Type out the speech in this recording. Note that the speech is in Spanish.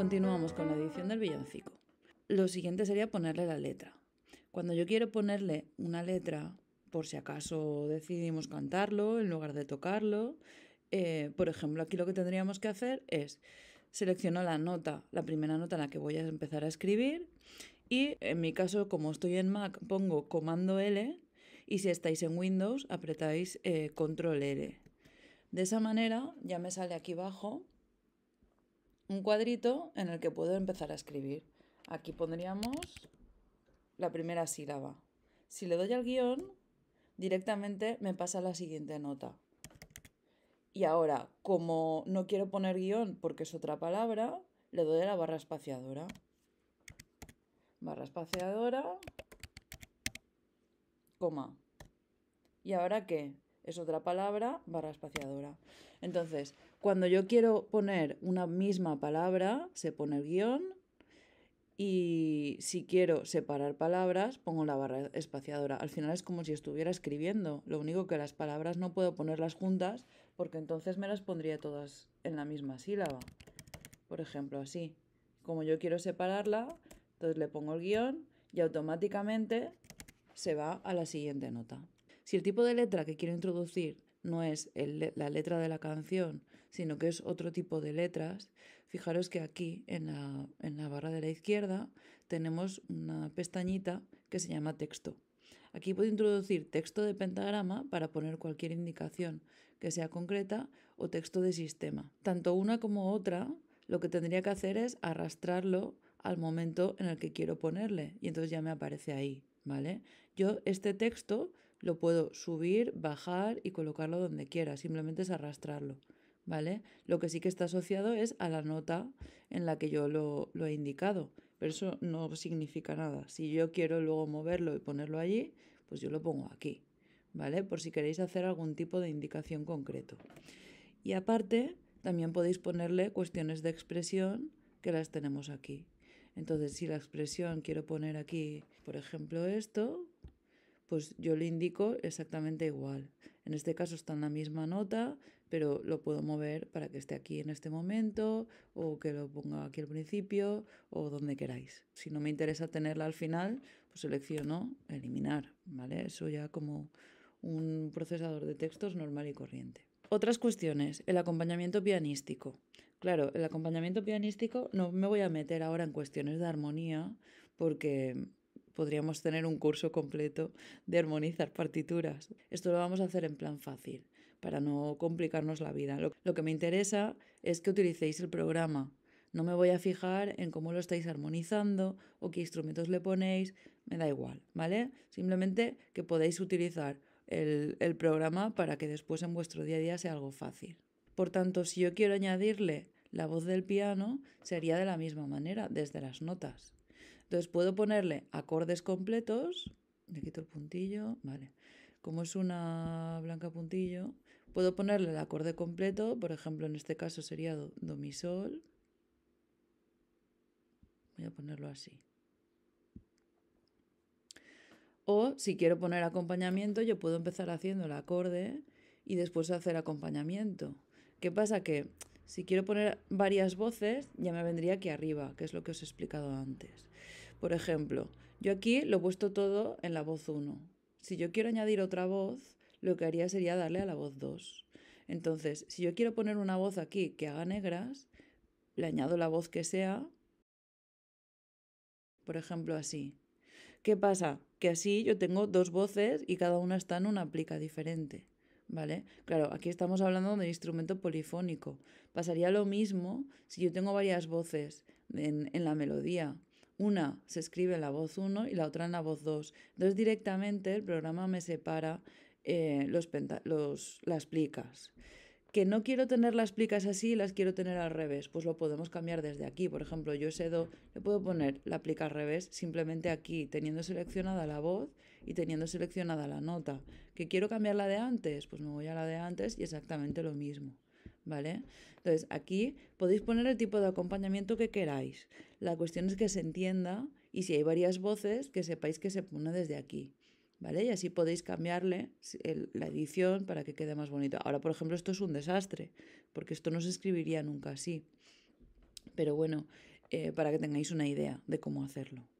Continuamos con la edición del villancico. Lo siguiente sería ponerle la letra. Cuando yo quiero ponerle una letra, por si acaso decidimos cantarlo en lugar de tocarlo, eh, por ejemplo, aquí lo que tendríamos que hacer es selecciono la nota, la primera nota en la que voy a empezar a escribir y en mi caso, como estoy en Mac, pongo comando L y si estáis en Windows apretáis eh, control L. De esa manera ya me sale aquí abajo un cuadrito en el que puedo empezar a escribir. Aquí pondríamos la primera sílaba. Si le doy al guión, directamente me pasa la siguiente nota. Y ahora, como no quiero poner guión porque es otra palabra, le doy a la barra espaciadora. Barra espaciadora, coma. ¿Y ahora qué? Es otra palabra, barra espaciadora. Entonces, cuando yo quiero poner una misma palabra, se pone el guión y si quiero separar palabras, pongo la barra espaciadora. Al final es como si estuviera escribiendo. Lo único que las palabras no puedo ponerlas juntas porque entonces me las pondría todas en la misma sílaba. Por ejemplo, así. Como yo quiero separarla, entonces le pongo el guión y automáticamente se va a la siguiente nota. Si el tipo de letra que quiero introducir no es la letra de la canción, sino que es otro tipo de letras, fijaros que aquí en la, en la barra de la izquierda tenemos una pestañita que se llama texto. Aquí puedo introducir texto de pentagrama para poner cualquier indicación que sea concreta o texto de sistema. Tanto una como otra lo que tendría que hacer es arrastrarlo al momento en el que quiero ponerle y entonces ya me aparece ahí, ¿vale? Yo este texto lo puedo subir, bajar y colocarlo donde quiera, simplemente es arrastrarlo, ¿vale? Lo que sí que está asociado es a la nota en la que yo lo, lo he indicado, pero eso no significa nada. Si yo quiero luego moverlo y ponerlo allí, pues yo lo pongo aquí, ¿vale? Por si queréis hacer algún tipo de indicación concreto. Y aparte, también podéis ponerle cuestiones de expresión que las tenemos aquí. Entonces, si la expresión quiero poner aquí, por ejemplo, esto, pues yo le indico exactamente igual. En este caso está en la misma nota, pero lo puedo mover para que esté aquí en este momento o que lo ponga aquí al principio o donde queráis. Si no me interesa tenerla al final, pues selecciono eliminar, ¿vale? Eso ya como un procesador de textos normal y corriente. Otras cuestiones, el acompañamiento pianístico. Claro, el acompañamiento pianístico no me voy a meter ahora en cuestiones de armonía porque podríamos tener un curso completo de armonizar partituras. Esto lo vamos a hacer en plan fácil, para no complicarnos la vida. Lo, que me interesa es que utilicéis el programa. No me voy a fijar en cómo lo estáis armonizando o qué instrumentos le ponéis, me da igual, ¿vale? Simplemente que podéis utilizar el programa para que después en vuestro día a día sea algo fácil. Por tanto, si yo quiero añadirle la voz del piano, sería de la misma manera, desde las notas. Entonces puedo ponerle acordes completos, le quito el puntillo, vale. Como es una blanca puntillo, puedo ponerle el acorde completo, por ejemplo, en este caso sería do, mi sol. Voy a ponerlo así. O si quiero poner acompañamiento, yo puedo empezar haciendo el acorde y después hacer acompañamiento. ¿Qué pasa? Que si quiero poner varias voces, ya me vendría aquí arriba, que es lo que os he explicado antes. Por ejemplo, yo aquí lo he puesto todo en la voz 1. Si yo quiero añadir otra voz, lo que haría sería darle a la voz 2. Entonces, si yo quiero poner una voz aquí que haga negras, le añado la voz que sea, por ejemplo así. ¿Qué pasa? Que así yo tengo dos voces y cada una está en una plica diferente. ¿Vale? Claro, aquí estamos hablando de instrumento polifónico. Pasaría lo mismo si yo tengo varias voces en la melodía una se escribe en la voz 1 y la otra en la voz 2. Entonces directamente el programa me separa eh, las plicas. Que no quiero tener las plicas así, las quiero tener al revés. Pues lo podemos cambiar desde aquí. Por ejemplo, yo ese do le puedo poner la plica al revés simplemente aquí, teniendo seleccionada la voz y teniendo seleccionada la nota. ¿Que quiero cambiar la de antes? Pues me voy a la de antes y exactamente lo mismo. ¿vale? Entonces, aquí podéis poner el tipo de acompañamiento que queráis. La cuestión es que se entienda y si hay varias voces, que sepáis que se pone desde aquí, ¿vale? Y así podéis cambiarle la edición para que quede más bonito. Ahora, por ejemplo, esto es un desastre, porque esto no se escribiría nunca así. Pero bueno, eh, para que tengáis una idea de cómo hacerlo.